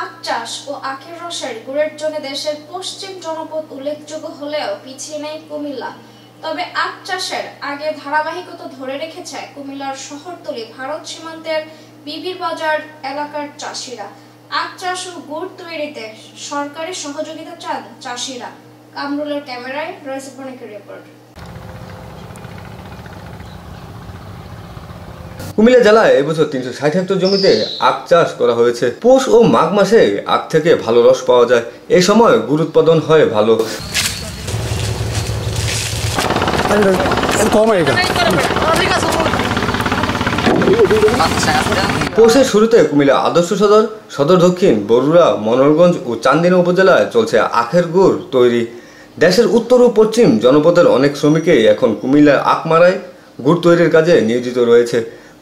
আখ চাষ ও আখের রসের গুড়ের জন্য দেশের পশ্চিম জনপদ উল্লেখযোগ্য হলেও পিছিয়ে নেই কুমিল্লা তবে আখ চাষের আগে ধারাবাহিকতা ধরে রেখেছে কুমিল্লার শহরতলি ভারত সীমান্তের বিবির বাজার এলাকার চাষিরা আখ চাষ ও গুড় তৈরিতে সরকারি সহযোগিতা চান চাষিরা কামরুলের ক্যামেরায় রয়েছে রিপোর্ট কুমিল্লা জেলায় এবছর তিনশো ষাট হেক্টর জমিতে আখ চাষ করা হয়েছে পৌষ ও মাঘ মাসে আখ থেকে ভালো রস পাওয়া যায় এই সময় গুড় উৎপাদন হয় ভালো পৌষের শুরুতে কুমিল্লা আদর্শ সদর সদর দক্ষিণ বরুড়া মনোরগঞ্জ ও চান্দিনা উপজেলায় চলছে আখের গুড় তৈরি দেশের উত্তর ও পশ্চিম জনপদের অনেক শ্রমিকেই এখন কুমিল্লার আখ মারায় গুড় তৈরির কাজে নিয়োজিত রয়েছে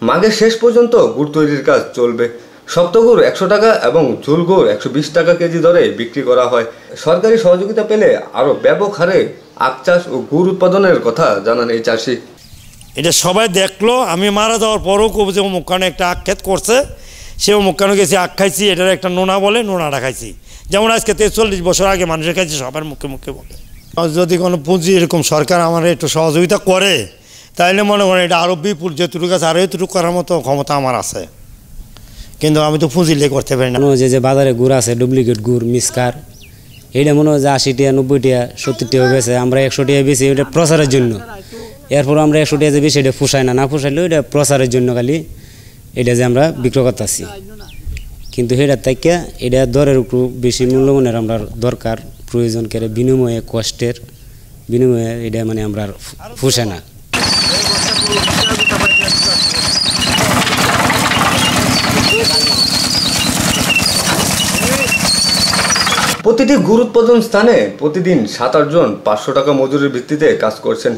মাঘের শেষ পর্যন্ত গুড় তৈরির কাজ চলবে সপ্তগুড় একশো টাকা এবং ঝুলগুড় একশো বিশ টাকা কেজি দরে বিক্রি করা হয় সরকারি সহযোগিতা পেলে আরও ব্যাপক হারে আখ চাষ ও গুড় উৎপাদনের কথা জানান এই চাষি এটা সবাই দেখলো আমি মারা যাওয়ার পরও কবু যে মুখখানে একটা আক্ষেত করছে সে মুখানে গেছি আখ খাইছি এটার একটা নোনা বলে নোনাটা খাইছি যেমন আজকে তেচল্লিশ বছর আগে মানুষের কাছে সবার মুখে মুখে বলে যদি কোনো পুঁজি এরকম সরকার আমার একটু সহযোগিতা করে তাইলে মনে করেন এটা আরও বিপুল যেটুকু আছে আরও এতটুকু করার মতো ক্ষমতা আমার আছে কিন্তু আমি তো পুঁজিলে করতে পারি না যে যে বাজারে গুড় আছে ডুপ্লিকেট গুড় মিসকার এটা মনে হয় যে আশি টিয়া নব্বই টিয়া সত্তর টিয়া বেছে আমরা একশো টিয়া বেশি এটা প্রচারের জন্য এরপর আমরা একশো টিয়া যে বেশি এটা ফুসাই না না ফুসাইলেও এটা প্রচারের জন্য খালি এটা যে আমরা বিক্রি করতেছি কিন্তু সেটার থেকে এটা দরের একটু বেশি মূল্যমানের আমরা দরকার প্রয়োজন কেড়ে বিনিময়ে কষ্টের বিনিময়ে এটা মানে আমরা ফুসাই না প্রতিটি গুরুৎপাদন স্থানে প্রতিদিন সাত আটজন পাঁচশো টাকা মজুরির ভিত্তিতে কাজ করছেন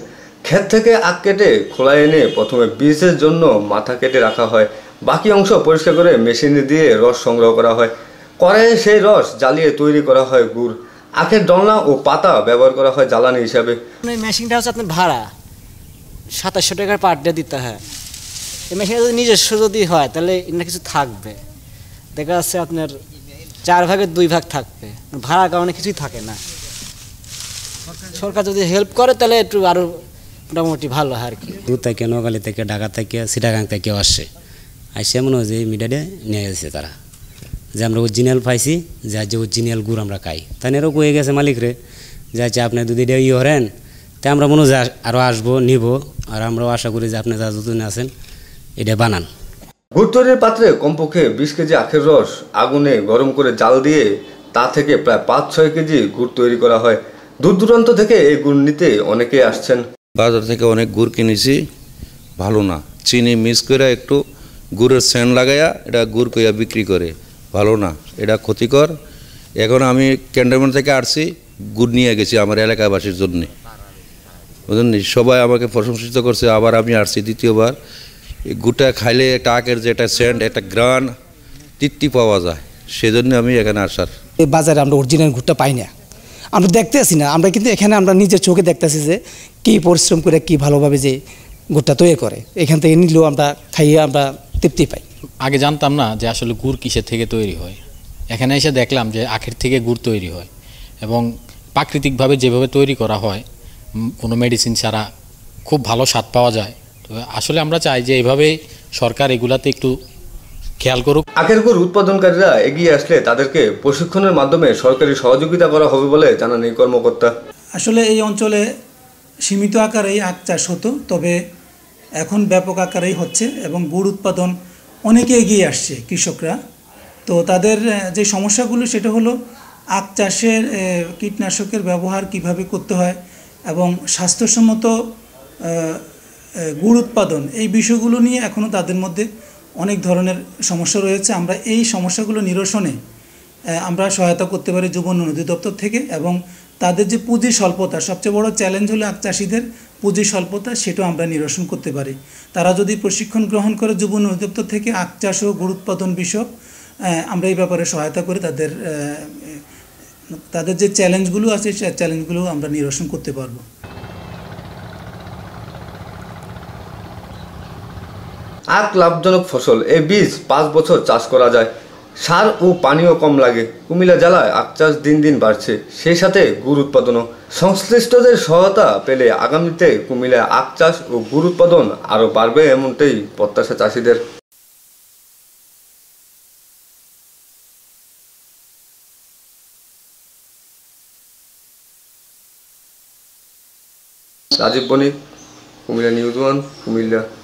ক্ষেত থেকে আখ কেটে খোলায় এনে প্রথমে বীজের জন্য মাথা কেটে রাখা হয় বাকি অংশ পরিষ্কার করে মেশিনে দিয়ে রস সংগ্রহ করা হয় কড়াইয়ে সেই রস জ্বালিয়ে তৈরি করা হয় গুড় আখের ডলনা ও পাতা ব্যবহার করা হয় জ্বালানি হিসাবে মেশিনটা হচ্ছে আপনার ভাড়া সাতাশশো টাকার পার ডে দিতে হয় এই মেশিনটা যদি নিজস্ব যদি হয় তাহলে এটা কিছু থাকবে দেখা যাচ্ছে আপনার চার ভাগের দুই ভাগ থাকবে ভাড়া কারণে কিছুই থাকে না সরকার যদি হেল্প করে তাহলে একটু আরও মোটামুটি ভালো হয় আর কি দূর থেকে নোয়াখালী থেকে ঢাকা থেকে সিটাগাং থেকে আসে আসে মনে হয় যে মিডিয়াতে নিয়ে গেছে তারা যে আমরা অরিজিনাল পাইছি যে যে ওরিজিনাল গুড় আমরা খাই তাই এরও কয়ে গেছে মালিকরে যে আছে আচ্ছা, আপনি যদি এটা ইয়ে হরেন তাই আমরা মনে হয় আরও আসবো নিব আর আমরাও আশা করি যে আপনি যা যতদিন আছেন এটা বানান গুড় তৈরির পাত্রে কমপক্ষে বিশ কেজি আখের রস আগুনে গরম করে জাল দিয়ে তা থেকে প্রায় পাঁচ ছয় কেজি গুড় তৈরি করা হয় দূর দূরান্ত থেকে এই গুড় নিতে অনেকে আসছেন বাজার থেকে অনেক গুড় কিনেছি ভালো না চিনি মিক্স করে একটু গুড়ের সেন লাগাইয়া এটা গুড় কইয়া বিক্রি করে ভালো না এটা ক্ষতিকর এখন আমি ক্যান্টনমেন্ট থেকে আসছি গুড় নিয়ে গেছি আমার এলাকাবাসীর জন্যে বুঝলেন সবাই আমাকে প্রশংসিত করছে আবার আমি আসছি দ্বিতীয়বার গুটা খাইলে একটা আগের যে একটা সেন্ট একটা গ্রান তৃপ্তি পাওয়া যায় সেজন্য আমি এখানে আসার এই বাজারে আমরা অরিজিনাল গুটটা পাই না আমরা দেখতে আসি না আমরা কিন্তু এখানে আমরা নিজের চোখে দেখতেছি যে কী পরিশ্রম করে কী ভালোভাবে যে গুড়টা তৈরি করে এখান থেকে নিলেও আমরা খাইয়ে আমরা তৃপ্তি পাই আগে জানতাম না যে আসলে গুড় কিসের থেকে তৈরি হয় এখানে এসে দেখলাম যে আখের থেকে গুড় তৈরি হয় এবং প্রাকৃতিকভাবে যেভাবে তৈরি করা হয় কোনো মেডিসিন ছাড়া খুব ভালো স্বাদ পাওয়া যায় আসলে আমরা চাই যে এইভাবে সরকার এগুলাতে একটু খেয়াল করুক আখের গুড় উৎপাদনকারীরা এগিয়ে আসলে তাদেরকে প্রশিক্ষণের মাধ্যমে সরকারি সহযোগিতা করা হবে বলে জানান এই কর্মকর্তা আসলে এই অঞ্চলে সীমিত আকারেই আখ চাষ হতো তবে এখন ব্যাপক আকারেই হচ্ছে এবং গুড় উৎপাদন অনেকে এগিয়ে আসছে কৃষকরা তো তাদের যে সমস্যাগুলো সেটা হলো আখ চাষের কীটনাশকের ব্যবহার কিভাবে করতে হয় এবং স্বাস্থ্যসম্মত গুড় উৎপাদন এই বিষয়গুলো নিয়ে এখনও তাদের মধ্যে অনেক ধরনের সমস্যা রয়েছে আমরা এই সমস্যাগুলো নিরসনে আমরা সহায়তা করতে পারি যুব উন্নয়ন দপ্তর থেকে এবং তাদের যে পুঁজি স্বল্পতা সবচেয়ে বড় চ্যালেঞ্জ হলো চাষিদের পুঁজি স্বল্পতা সেটাও আমরা নিরসন করতে পারি তারা যদি প্রশিক্ষণ গ্রহণ করে যুব উন্নয়ন দপ্তর থেকে আখ চাষ ও গুড় উৎপাদন বিষয়ক আমরা এই ব্যাপারে সহায়তা করে তাদের তাদের যে চ্যালেঞ্জগুলো আছে সে চ্যালেঞ্জগুলো আমরা নিরসন করতে পারবো আখ লাভজনক ফসল এ বীজ পাঁচ বছর চাষ করা যায় সার ও পানিও কম লাগে কুমিল্লা জেলায় আখ চাষ দিন দিন বাড়ছে সেই সাথে গুড় উৎপাদনও সংশ্লিষ্টদের সহায়তা পেলে আগামীতে কুমিল্লায় আখ চাষ ও গুড় উৎপাদন আরও বাড়বে এমনটাই প্রত্যাশা চাষিদের রাজীব বণিক কুমিল্লা নিউজ ওয়ান কুমিল্লা